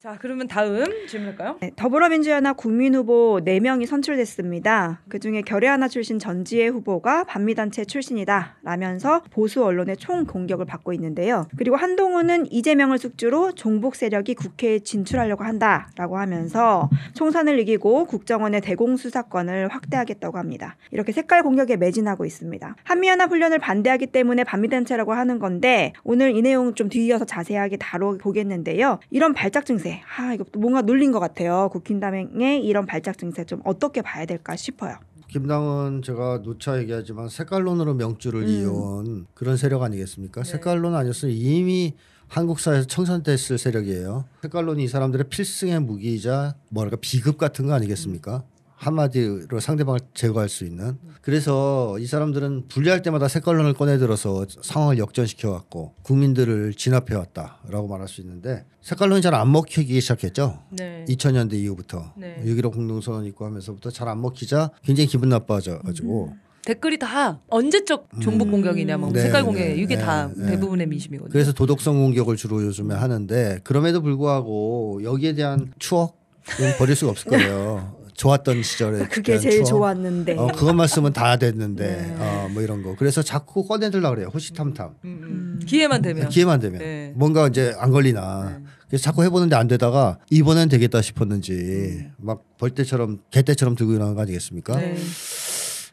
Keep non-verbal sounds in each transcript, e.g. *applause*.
자, 그러면 다음 질문할까요? 네, 더불어민주연합 국민 후보 4명이 선출됐습니다. 그중에 결의하나 출신 전지혜 후보가 반미단체 출신이다 라면서 보수 언론의 총 공격을 받고 있는데요. 그리고 한동훈은 이재명을 숙주로 종북 세력이 국회에 진출하려고 한다라고 하면서 총선을 이기고 국정원의 대공수사권을 확대하겠다고 합니다. 이렇게 색깔 공격에 매진하고 있습니다. 한미연합 훈련을 반대하기 때문에 반미단체라고 하는 건데 오늘 이 내용 좀 뒤이어서 자세하게 다뤄보겠는데요. 이런 발작 증세 증세. 네. 아, 이거 뭔가 놀린 것 같아요. 국힘당의 이런 발작 증세 좀 어떻게 봐야 될까 싶어요. 김당은 제가 누차 얘기하지만 색깔론으로 명주를 음. 이어온 그런 세력 아니겠습니까? 네. 색깔론 아니었으면 이미 한국사에서 청산됐을 세력이에요. 색깔론이 이 사람들의 필승의 무기이자 뭐랄까 비급 같은 거 아니겠습니까? 한마디로 상대방을 제거할 수 있는 그래서 이 사람들은 분리할 때마다 색깔론을 꺼내들어서 상황을 역전시켜 왔고 국민들을 진압해 왔다라고 말할 수 있는데 색깔론이 잘 안 먹히기 시작했죠. 네. 2000년대 이후부터 네. 6.15 공동선언 있고 하면서부터 잘 안 먹히자 굉장히 기분 나빠져가지고 음. 댓글이 다 언제적 음. 종복 공격이냐, 뭐 네, 색깔 네, 공격이 이게 네, 다 네. 대부분의 민심이거든요. 그래서 도덕성 공격을 주로 요즘에 하는데 그럼에도 불구하고 여기에 대한 추억 은 버릴 수가 없을 네. 거예요. *laughs* 좋았던 시절에 그게 제일 추억. 좋았는데 어, 그것만 쓰면 다 됐는데 네. 어, 뭐 이런 거 그래서 자꾸 꺼내들라 그래요 호시탐탐 음. 음. 기회만 되면 네, 기회만 되면 네. 뭔가 이제 안 걸리나 네. 그래서 자꾸 해보는데 안 되다가 이번엔 되겠다 싶었는지 음. 막 벌떼처럼 개떼처럼 들고 일어나는 거 아니겠습니까? 네.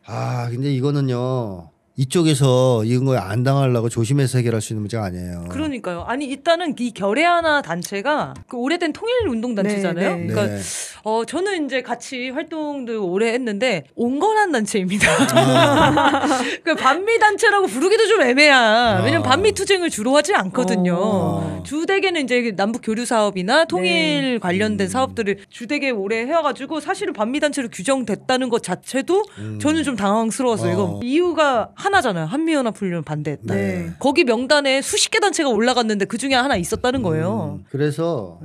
아 근데 이거는요 이쪽에서 이런 걸안 당하려고 조심해서 해결할 수 있는 문제가 아니에요. 그러니까요. 아니 일단은 이 결의하나 단체가 그 오래된 통일 운동 단체잖아요. 네, 네. 그러니까 네. 어 저는 이제 같이 활동도 오래 했는데 온건한 단체입니다. 아. *laughs* 그 반미 단체라고 부르기도 좀 애매한. 왜냐면 아. 반미 투쟁을 주로 하지 않거든요. 어. 주되게는 이제 남북 교류 사업이나 통일 네. 관련된 음. 사업들을 주되게 오래 해와가지고 사실은 반미 단체로 규정됐다는 것 자체도 음. 저는 좀 당황스러워서 어. 이거 이유가 하나잖아요. 한미연합 훈련 반대했다. 네. 거기 명단에 수십 개 단체가 올라갔는데 그 중에 하나 있었다는 거예요. 음, 그래서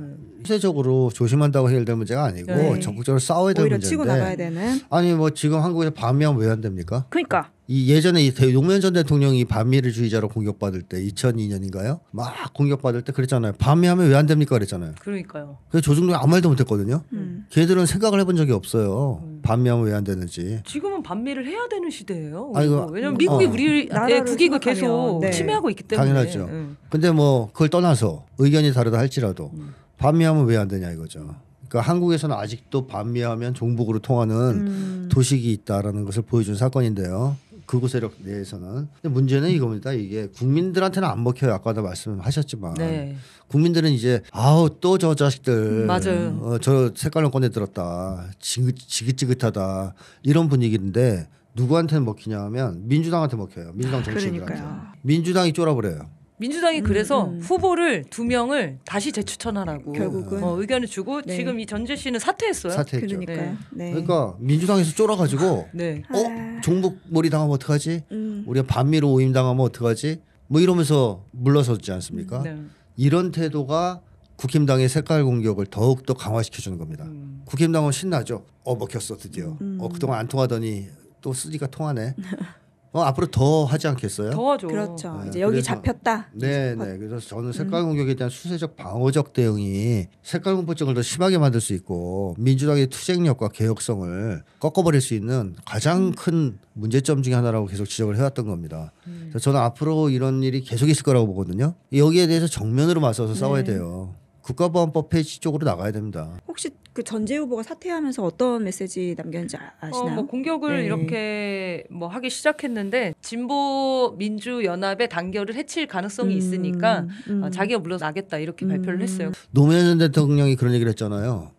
세적으로 조심한다고 해결될 문제가 아니고 네. 적극적으로 싸워야 될 문제인데. 치고 나가야 되는. 아니 뭐 지금 한국에서 반미하면 왜 안 됩니까? 그러니까. 이 예전에 이 노무현 전 대통령이 반미를주의자로 공격받을 때 2002년인가요? 막 공격받을 때 그랬잖아요. 반미하면 왜 안 됩니까? 그랬잖아요. 그러니까요. 그래서 조중동이 아무 말도 못했거든요. 음. 걔들은 생각을 해본 적이 없어요. 음. 반미하면 왜 안 되는지. 지금은 반미를 해야 되는 시대예요. 아니, 그, 왜냐면 어. 미국이 어. 우리 예, 의 국익을 계속 네. 침해하고 있기 때문에. 당연하죠. 응. 예. 근데 뭐 그걸 떠나서 의견이 다르다 할지라도 음. 반미하면 왜 안 되냐 이거죠. 그러니까 한국에서는 아직도 반미하면 종북으로 통하는 음. 도식이 있다라는 것을 보여준 사건인데요. 극우 세력 내에서는 근데 문제는 이겁니다. 이게 국민들한테는 안 먹혀요. 아까도 말씀하셨지만 네. 국민들은 이제 아우 또 저 자식들 맞아요. 어, 저 색깔론 꺼내 들었다 지긋, 지긋지긋하다 이런 분위기인데 누구한테는 먹히냐 하면 민주당한테 먹혀요. 민주당 정치인들한테. 그러니 민주당이 쫄아버려요. 민주당이 음, 그래서 음, 후보를 두 명을 다시 재추천하라고 결국은 어, 의견을 주고 네. 지금 이 전재 씨는 사퇴했어요. 사퇴했죠. 그 네. 그러니까 민주당에서 쫄아가지고 네. 어 아. 종북 머리 당하면 어떡하지? 음. 우리가 반미로 오임 당하면 어떡하지? 뭐 이러면서 물러섰지 않습니까? 네. 이런 태도가 국힘당의 색깔 공격을 더욱 더 강화시켜 주는 겁니다. 음. 국힘당은 신나죠. 어 먹혔어 드디어. 음. 어 그동안 안 통하더니 또 쓰지가 통하네. *laughs* 어, 앞으로 더 하지 않겠어요? 더 하죠. 그렇죠. 네, 이제 여기 그래서, 잡혔다. 네, 네. 그래서 저는 색깔 음. 공격에 대한 수세적 방어적 대응이 색깔 공포증을 더 심하게 만들 수 있고 민주당의 투쟁력과 개혁성을 꺾어버릴 수 있는 가장 음. 큰 문제점 중에 하나라고 계속 지적을 해왔던 겁니다. 음. 저는 앞으로 이런 일이 계속 있을 거라고 보거든요. 여기에 대해서 정면으로 맞서서 네. 싸워야 돼요. 국가보안법 폐지 쪽으로 나가야 됩니다. 혹시 그 전재 후보가 사퇴하면서 어떤 메시지 남겼는지 아, 어, 아시나요? 어, 뭐 공격을 네. 이렇게 뭐 하기 시작했는데 진보 민주 연합의 단결을 해칠 가능성이 음, 있으니까 어, 음. 어, 자기가 물러나겠다 이렇게 음. 발표를 했어요. 노무현 대통령이 그런 얘기를 했잖아요.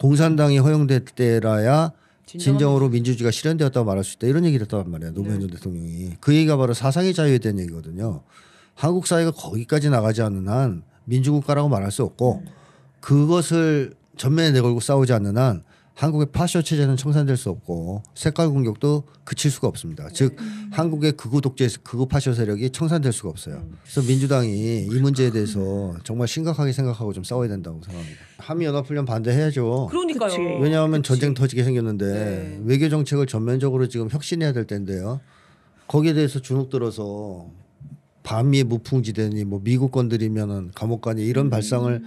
공산당이 허용될 때라야 진정으로 민주주의가 실현되었다고 말할 수 있다 이런 얘기를 했단 말이에요. 노무현 네. 대통령이 그 얘기가 바로 사상의 자유에 대한 얘기거든요. 한국 사회가 거기까지 나가지 않는 한 민주국가라고 말할 수 없고 그것을 전면에 내걸고 싸우지 않는 한 한국의 파쇼 체제는 청산될 수 없고 색깔 공격도 그칠 수가 없습니다. 네. 즉 한국의 극우 독재 극우 파쇼 세력이 청산될 수가 없어요. 그래서 민주당이 이 문제에 대해서 정말 심각하게 생각하고 좀 싸워야 된다고 생각합니다. 한미 연합훈련 반대해야죠. 그러니까요. 왜냐하면 그치. 전쟁 터지게 생겼는데 네. 외교 정책을 전면적으로 지금 혁신해야 될 텐데요. 거기에 대해서 주눅 들어서 반미 무풍지대니 뭐 미국 건드리면은 감옥 가니 이런 음. 발상을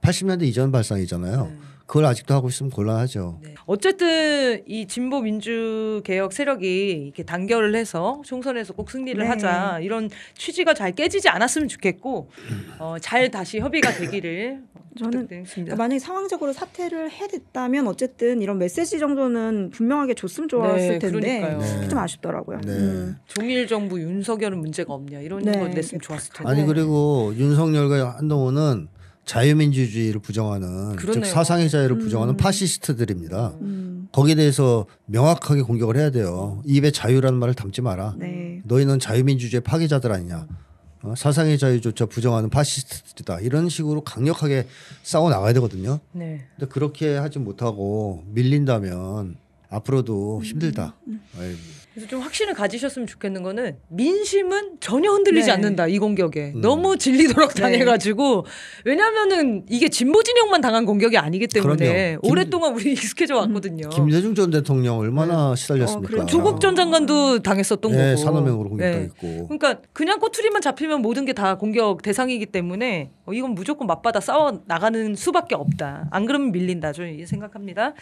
80년대 이전 발상이잖아요. 네. 그걸 아직도 하고 있으면 곤란하죠. 네. 어쨌든 이 진보 민주 개혁 세력이 이렇게 단결을 해서 총선에서 꼭 승리를 네. 하자 이런 취지가 잘 깨지지 않았으면 좋겠고 어, 잘 다시 협의가 되기를 저는 부탁니다 그러니까 만약에 상황적으로 사퇴를 해야 됐다면 어쨌든 이런 메시지 정도는 분명하게 줬으면 좋았을 네, 텐데 네. 좀 아쉽더라고요. 네. 음. 종일 정부 윤석열은 문제가 없냐 이런 걸 네. 냈으면 좋았을 텐데. 아니 그리고 윤석열과 한동훈은 자유민주주의를 부정하는 그러네요. 즉 사상의 자유를 음. 부정하는 음. 파시스트들입니다. 음. 거기에 대해서 명확하게 공격을 해야 돼요. 입에 자유라는 말을 담지 마라. 네. 너희는 자유민주주의 파괴자들 아니냐. 어, 사상의 자유조차 부정하는 파시스트들이다. 이런 식으로 강력하게 싸워 나가야 되거든요. 네. 근데 그렇게 하지 못하고 밀린다면 앞으로도 힘들다. 음. 음. 그래서 좀 확신을 가지셨으면 좋겠는 거는 민심은 전혀 흔들리지 네. 않는다 이 공격에 음. 너무 진리도록 네. 당해가지고 네. 왜냐하면은 이게 진보 진영만 당한 공격이 아니기 때문에 김, 오랫동안 우리 *laughs* 익숙해져 왔거든요. 음. 김대중 전 대통령 얼마나 네. 시달렸습니까? 어, 그렇죠. 조국 전 장관도 당했었던 네, 거고 산업명으로 네. 공격당했고. 그러니까 그냥 꼬투리만 잡히면 모든 게 다 공격 대상이기 때문에 어, 이건 무조건 맞받아 싸워 나가는 수밖에 없다. 안 그러면 밀린다. 저는 생각합니다.